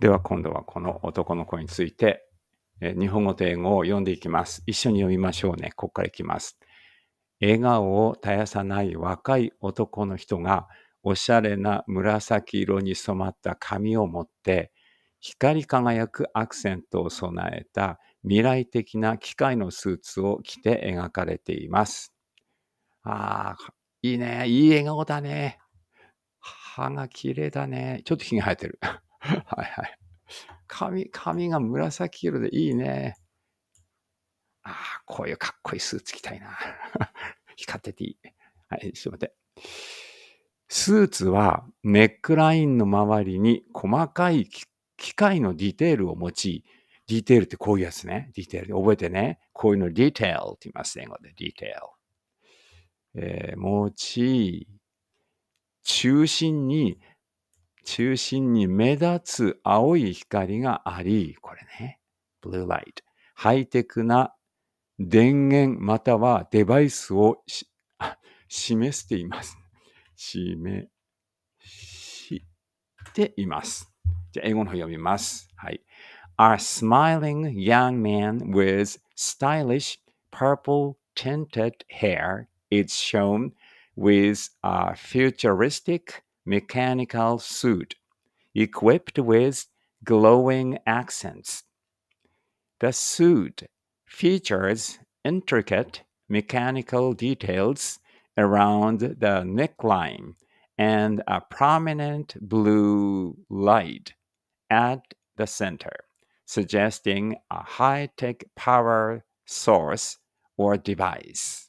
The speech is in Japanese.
では今度はこの男の子について、え日本語と英語を読んでいきます。一緒に読みましょうね。ここからいきます。笑顔を絶やさない若い男の人が、おしゃれな紫色に染まった髪を持って、光り輝くアクセントを備えた未来的な機械のスーツを着て描かれています。ああ、いいね。いい笑顔だね。歯が綺麗だね。ちょっと火が生えてる。はいはい。髪、髪が紫色でいいね。ああ、こういうかっこいいスーツ着たいな。光ってていい。はい、ちょっと待って。スーツはネックラインの周りに細かい機械のディテールを持ち、ディテールってこういうやつね。ディテール。覚えてね。こういうのディテールって言います、ね、英語で。ディテール。えー、持ち、中心に中心に目立つ青い光があり、これね、blue light。ハイテクな電源またはデバイスを示しています。示しています。じゃ英語の方読みます。はい。Our smiling young man with stylish purple tinted hair is shown with a futuristic mechanical suit equipped with glowing accents. The suit features intricate mechanical details around the neckline and a prominent blue light at the center, suggesting a high tech power source or device.